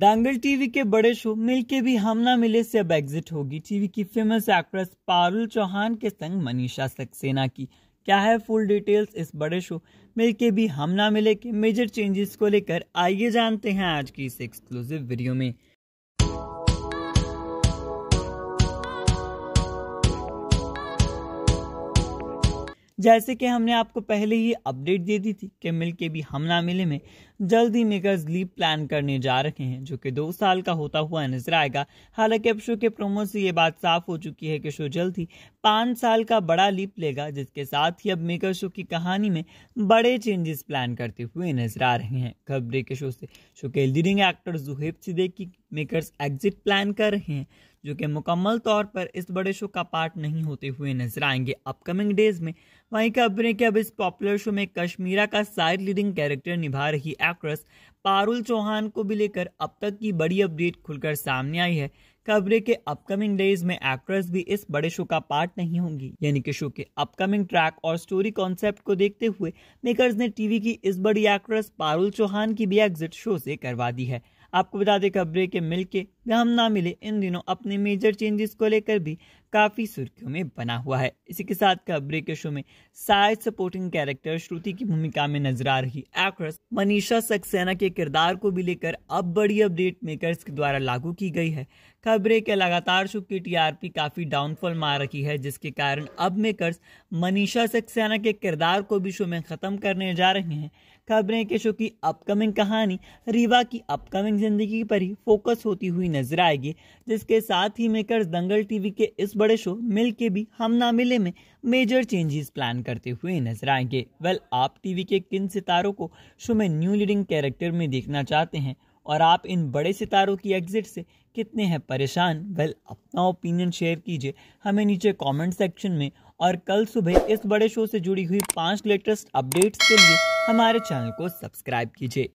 दांगल TV के बड़े show मिल के भी हम ना मिले से अब एग्जिट होगी टीवी की फेमस एक्ट्रेस पारुल चौहान के संग मनीषा सक्सेना की क्या है फुल डिटेल्स इस बड़े शो मिल के भी हम ना मिले के मेजर चेंजेस को लेकर आइए जानते हैं आज की इस एक्सक्लूसिव वीडियो में जैसे कि हमने आपको पहले ही अपडेट दे दी थी कि मिल के भी हम ना मिले में जल्द ही मेकर्स लीप प्लान करने जा रहे हैं जो कि दो साल का होता हुआ नजर आएगा हालांकि अब शो के प्रोमो से ये बात साफ हो चुकी है कि शो जल्द ही पाँच साल का बड़ा लीप लेगा जिसके साथ ही अब मेकर शो की कहानी में बड़े चेंजेस प्लान करते हुए नजर आ रहे हैं खबरें के शो से शो के लीडिंग एक्टर जुहेब सिद्दीक की मेकर्स एग्जिट प्लान कर रहे हैं जो कि मुकम्मल तौर पर इस बड़े शो का पार्ट नहीं होते हुए नजर आएंगे अपकमिंग डेज में वहीं खबरें कि अब इस पॉपुलर शो में कश्मीरा का साइड लीडिंग कैरेक्टर निभा रही एक्ट्रेस पारुल चौहान को भी लेकर अब तक की बड़ी अपडेट खुलकर सामने आई है खबरें के अपकमिंग डेज में एक्ट्रेस भी इस बड़े शो का पार्ट नहीं होंगी यानी कि शो के अपकमिंग ट्रैक और स्टोरी कॉन्सेप्ट को देखते हुए मेकर्स ने टीवी की इस बड़ी एक्ट्रेस पारुल चौहान की भी एग्जिट शो से करवा दी है आपको बता दें खबरें के मिल के हम ना मिले इन दिनों अपने मेजर चेंजेस को लेकर भी काफ़ी सुर्खियों में बना हुआ है इसी के साथ खबरें के शो में साइड सपोर्टिंग कैरेक्टर श्रुति की भूमिका में नजर आ रही एक्ट्रेस मनीषा सक्सेना के किरदार को भी लेकर अब बड़ी अपडेट मेकर्स के द्वारा लागू की गई है खबरे के लगातार शो की टीआरपी काफ़ी डाउनफॉल मार रही है जिसके कारण अब मेकर्स मनीषा सक्सेना के किरदार को भी शो में ख़त्म करने जा रहे हैं खबरें के शो की अपकमिंग कहानी रीवा की अपकमिंग जिंदगी पर ही फोकस होती हुई नजर आएगी जिसके साथ ही मेकर्स दंगल टीवी के इस बड़े शो मिल के भी हम ना मिले में मेजर चेंजेस प्लान करते हुए नजर आएंगे वेल आप टीवी के किन सितारों को शो में न्यू लीडिंग कैरेक्टर में देखना चाहते हैं और आप इन बड़े सितारों की एग्जिट से कितने हैं परेशान वेल अपना ओपिनियन शेयर कीजिए हमें नीचे कमेंट सेक्शन में और कल सुबह इस बड़े शो से जुड़ी हुई पांच लेटेस्ट अपडेट्स के लिए हमारे चैनल को सब्सक्राइब कीजिए